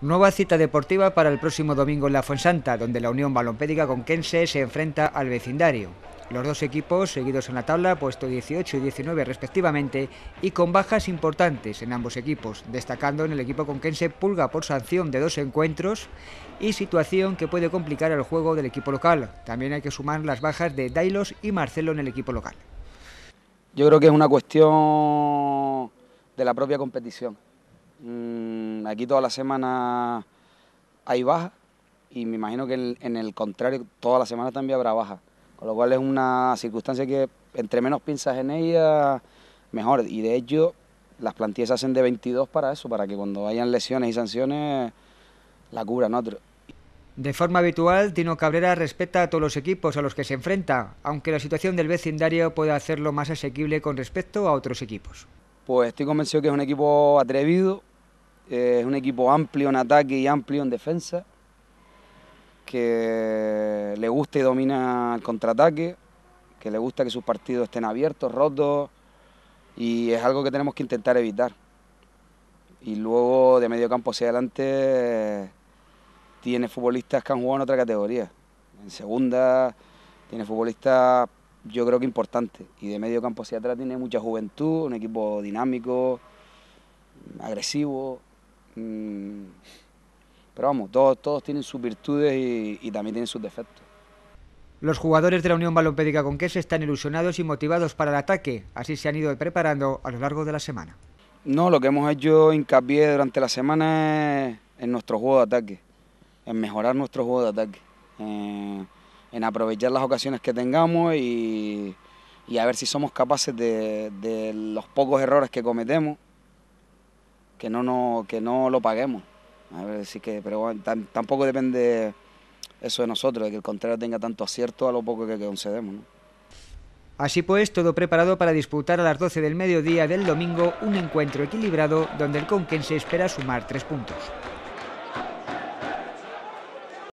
Nueva cita deportiva para el próximo domingo en La Fuensanta, donde la Unión Balompédica Conquense se enfrenta al vecindario. Los dos equipos, seguidos en la tabla, puesto 18 y 19 respectivamente, y con bajas importantes en ambos equipos, destacando en el equipo conquense pulga por sanción de dos encuentros y situación que puede complicar el juego del equipo local. También hay que sumar las bajas de Dailos y Marcelo en el equipo local. Yo creo que es una cuestión de la propia competición. Mm, aquí toda la semana hay baja y me imagino que en, el contrario toda la semana también habrá baja. Con lo cual es una circunstancia que entre menos piensas en ella, mejor. Y de hecho, las plantillas hacen de 22 para eso, para que cuando hayan lesiones y sanciones, la cubran otros. De forma habitual, Tino Cabrera respeta a todos los equipos a los que se enfrenta, aunque la situación del vecindario puede hacerlo más asequible con respecto a otros equipos. Pues estoy convencido que es un equipo atrevido, es un equipo amplio en ataque y amplio en defensa, que le gusta y domina el contraataque, que le gusta que sus partidos estén abiertos, rotos, y es algo que tenemos que intentar evitar. Y luego de medio campo hacia adelante tiene futbolistas que han jugado en otra categoría. En segunda tiene futbolistas yo creo que importantes. Y de medio campo hacia atrás tiene mucha juventud, un equipo dinámico, agresivo, Mm. Pero vamos, todos, tienen sus virtudes y, también tienen sus defectos. Los jugadores de la Unión Balompédica se están ilusionados y motivados para el ataque, así se han ido preparando a lo largo de la semana. No, lo que hemos hecho hincapié durante la semana es en nuestro juego de ataque, en mejorar nuestro juego de ataque, en aprovechar las ocasiones que tengamos y, a ver si somos capaces de los pocos errores que cometemos, que no, no, que no lo paguemos. que, pero tampoco depende eso de nosotros, de que el contrario tenga tanto acierto a lo poco que, concedemos. Así pues, todo preparado para disputar a las 12 del mediodía del domingo un encuentro equilibrado donde el se espera sumar tres puntos.